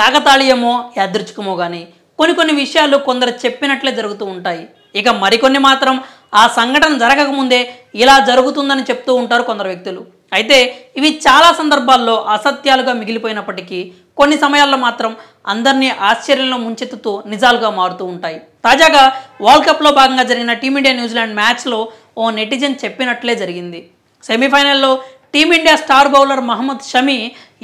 కాకతాళీయమో యాదృచ్ఛికమో కానీ కొన్ని కొన్ని విషయాలు కొందరు చెప్పినట్లే జరుగుతూ ఉంటాయి ఇక మరికొన్ని మాత్రం ఆ సంఘటన జరగకముందే ఇలా జరుగుతుందని చెప్తూ ఉంటారు కొందరు వ్యక్తులు అయితే ఇవి చాలా సందర్భాల్లో అసత్యాలుగా మిగిలిపోయినప్పటికీ కొన్ని సమయాల్లో మాత్రం అందరినీ ఆశ్చర్యంలో ముంచెత్తుతూ నిజాలుగా మారుతూ ఉంటాయి తాజాగా వరల్డ్ కప్లో భాగంగా జరిగిన టీమిండియా న్యూజిలాండ్ మ్యాచ్లో ఓ నెటిజన్ చెప్పినట్లే జరిగింది సెమీఫైనల్లో team India star bowler Mohammed Shami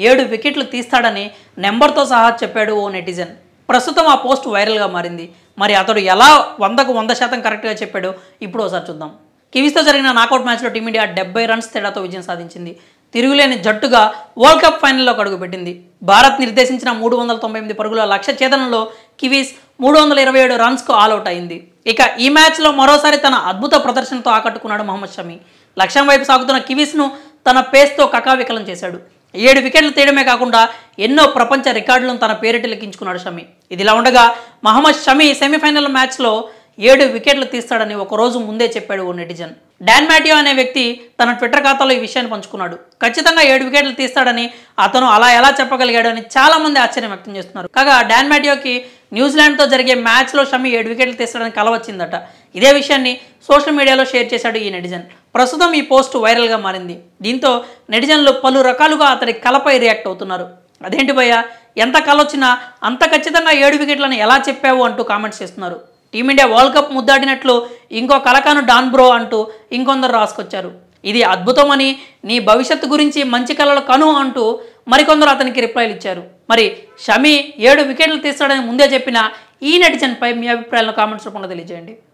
ఏడు వికెట్లు తీస్తాడని నెంబర్తో సహా చెప్పాడు ఓ నెటిజన్ ప్రస్తుతం ఆ పోస్ట్ వైరల్గా మారింది మరి అతడు ఎలా వందకు వంద శాతం కరెక్ట్గా చెప్పాడు ఇప్పుడు ఒకసారి చూద్దాం కివీస్తో జరిగిన నాకౌట్ మ్యాచ్లో టీమిండియా డెబ్బై రన్స్ తేడాతో విజయం సాధించింది తిరుగులేని జట్టుగా వరల్డ్ కప్ ఫైనల్లోకి అడుగుపెట్టింది భారత్ నిర్దేశించిన మూడు వందల తొంభై ఎనిమిది పరుగుల లక్ష ఛేదనలో కివీస్ మూడు వందల ఇరవై ఏడు రన్స్కు ఆల్అౌట్ అయింది ఇక ఈ మ్యాచ్లో మరోసారి తన అద్భుత ప్రదర్శనతో ఆకట్టుకున్నాడు మహమ్మద్ షమీ లక్ష్యం వైపు సాగుతున్న కివీస్ను తన పేస్తో కకావికలం చేశాడు ఏడు వికెట్లు తీయడమే కాకుండా ఎన్నో ప్రపంచ రికార్డులను తన పేరిట లెక్కించుకున్నాడు షమి ఇదిలా ఉండగా మహమ్మద్ షమి సెమీఫైనల్ మ్యాచ్లో ఏడు వికెట్లు తీస్తాడని ఒకరోజు ముందే చెప్పాడు ఓ నెటిజన్ డాన్ మ్యాటియో అనే వ్యక్తి తన ట్విట్టర్ ఖాతాలో ఈ విషయాన్ని పంచుకున్నాడు ఖచ్చితంగా ఏడు వికెట్లు తీస్తాడని అతను అలా ఎలా చెప్పగలిగాడు అని మంది ఆశ్చర్యం వ్యక్తం చేస్తున్నారు కాగా డాన్ మాటియోకి న్యూజిలాండ్తో జరిగే మ్యాచ్లో షమి ఏడు వికెట్లు కల కలవచ్చిందట ఇదే విషయాన్ని సోషల్ మీడియాలో షేర్ చేశాడు ఈ నెటిజన్ ప్రస్తుతం ఈ పోస్ట్ వైరల్గా మారింది దీంతో నెటిజన్లు పలు రకాలుగా అతడి కలపై రియాక్ట్ అవుతున్నారు అదేంటి భయ్య ఎంత కలొచ్చినా అంత ఖచ్చితంగా ఏడు వికెట్లను ఎలా చెప్పావు అంటూ కామెంట్స్ చేస్తున్నారు టీమిండియా వరల్డ్ కప్ ముద్దాడినట్లు ఇంకో కలకాను డాన్ బ్రో అంటూ ఇంకొందరు రాసుకొచ్చారు ఇది అద్భుతమని నీ భవిష్యత్తు గురించి మంచి కలలు కను అంటూ మరికొందరు అతనికి రిప్లైలు ఇచ్చారు మరి షమి ఏడు వికెట్లు తీస్తాడని ముందే చెప్పిన ఈ నెటిజన్పై మీ అభిప్రాయాలను కామెంట్స్ రూపంలో తెలియజేయండి